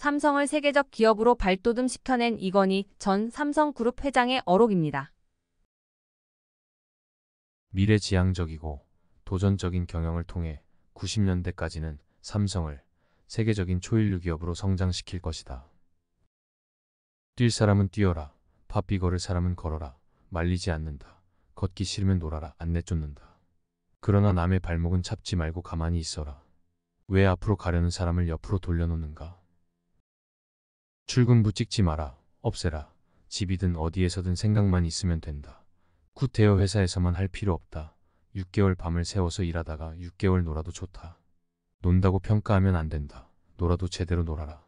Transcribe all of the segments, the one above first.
삼성을 세계적 기업으로 발돋움시켜낸 이건희 전 삼성그룹 회장의 어록입니다. 미래지향적이고 도전적인 경영을 통해 90년대까지는 삼성을 세계적인 초일류 기업으로 성장시킬 것이다. 뛸 사람은 뛰어라. 바삐 걸을 사람은 걸어라. 말리지 않는다. 걷기 싫으면 놀아라. 안 내쫓는다. 그러나 남의 발목은 잡지 말고 가만히 있어라. 왜 앞으로 가려는 사람을 옆으로 돌려놓는가? 출근부 찍지 마라. 없애라. 집이든 어디에서든 생각만 있으면 된다. 구태여 회사에서만 할 필요 없다. 6개월 밤을 세워서 일하다가 6개월 놀아도 좋다. 논다고 평가하면 안 된다. 놀아도 제대로 놀아라.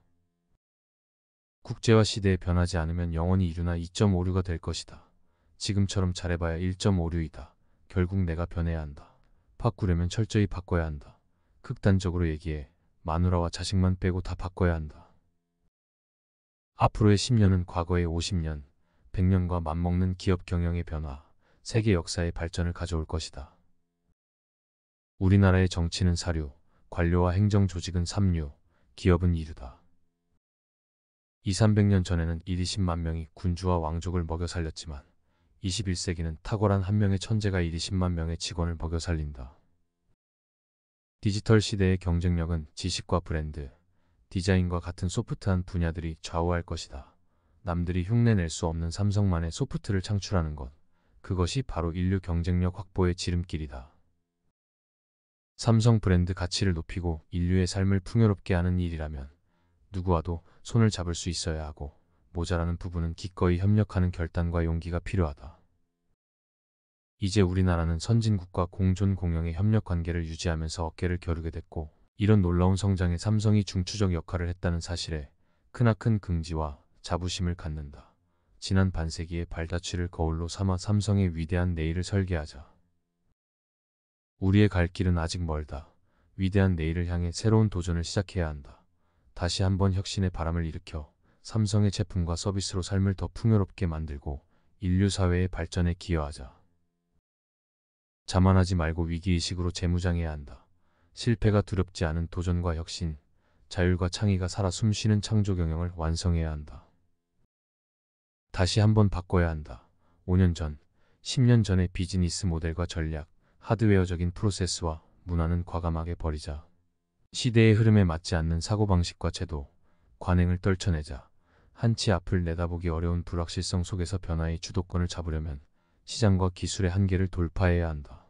국제화 시대에 변하지 않으면 영원히 이류나 2.5류가 될 것이다. 지금처럼 잘해봐야 1.5류이다. 결국 내가 변해야 한다. 바꾸려면 철저히 바꿔야 한다. 극단적으로 얘기해. 마누라와 자식만 빼고 다 바꿔야 한다. 앞으로의 10년은 과거의 50년, 100년과 맞먹는 기업 경영의 변화, 세계 역사의 발전을 가져올 것이다. 우리나라의 정치는 사류, 관료와 행정 조직은 삼류, 기업은 이류다. 2, 300년 전에는 1, 20만 명이 군주와 왕족을 먹여 살렸지만 21세기는 탁월한 한 명의 천재가 1, 20만 명의 직원을 먹여 살린다. 디지털 시대의 경쟁력은 지식과 브랜드, 디자인과 같은 소프트한 분야들이 좌우할 것이다. 남들이 흉내낼 수 없는 삼성만의 소프트를 창출하는 것. 그것이 바로 인류 경쟁력 확보의 지름길이다. 삼성 브랜드 가치를 높이고 인류의 삶을 풍요롭게 하는 일이라면 누구와도 손을 잡을 수 있어야 하고 모자라는 부분은 기꺼이 협력하는 결단과 용기가 필요하다. 이제 우리나라는 선진국과 공존 공영의 협력 관계를 유지하면서 어깨를 겨루게 됐고 이런 놀라운 성장에 삼성이 중추적 역할을 했다는 사실에 크나큰 긍지와 자부심을 갖는다. 지난 반세기의 발다취를 거울로 삼아 삼성의 위대한 내일을 설계하자. 우리의 갈 길은 아직 멀다. 위대한 내일을 향해 새로운 도전을 시작해야 한다. 다시 한번 혁신의 바람을 일으켜 삼성의 제품과 서비스로 삶을 더 풍요롭게 만들고 인류 사회의 발전에 기여하자. 자만하지 말고 위기의식으로 재무장해야 한다. 실패가 두렵지 않은 도전과 혁신, 자율과 창의가 살아 숨쉬는 창조 경영을 완성해야 한다. 다시 한번 바꿔야 한다. 5년 전, 10년 전의 비즈니스 모델과 전략, 하드웨어적인 프로세스와 문화는 과감하게 버리자. 시대의 흐름에 맞지 않는 사고방식과 제도, 관행을 떨쳐내자. 한치 앞을 내다보기 어려운 불확실성 속에서 변화의 주도권을 잡으려면 시장과 기술의 한계를 돌파해야 한다.